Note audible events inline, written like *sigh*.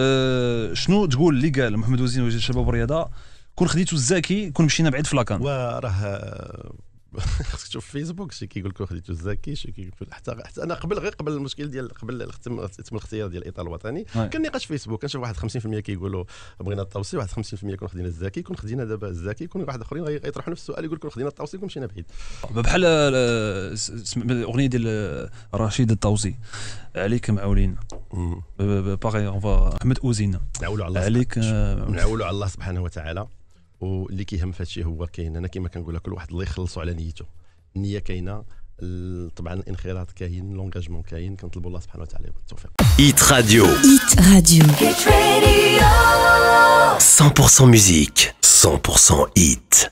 أه، شنو تقول اللي قال محمد وزين وزير الشباب والرياضه كون خديتو الزاكي كون مشينا بعيد في لاكان وراه *laughs* خصك تشوف فيسبوك شي كيقول لك خديتو الزاكي شي كيقول حتى حتى انا قبل غير قبل المشكل ديال قبل تم الاختيار ديال الاطار الوطني نعم. كان نقاش فيسبوك كنشوف واحد 50% كيقولوا بغينا الطوسي واحد 50% كون خدينا الزاكي كون خدينا دابا الزاكي كون واحد اخرين غيطرحوا نفس السؤال يقول لكم خدينا التوصي كون مشينا بعيد بحال آه، الاغنيه ديال آه، رشيد التوصي عليك معولين باغي اون احمد اوزين نعولوا على الله عليك آه، نعولوا على الله سبحانه وتعالى واللي كيهم في هادشي هو كاين انا كما كنقول لك كل واحد الله يخلصوا على نيته النيه كاينه طبعا الانخراط كاين لونجاجمون كاين كنطلبوا الله سبحانه وتعالى التوفيق ايت راديو ايت راديو 100% musique 100% hit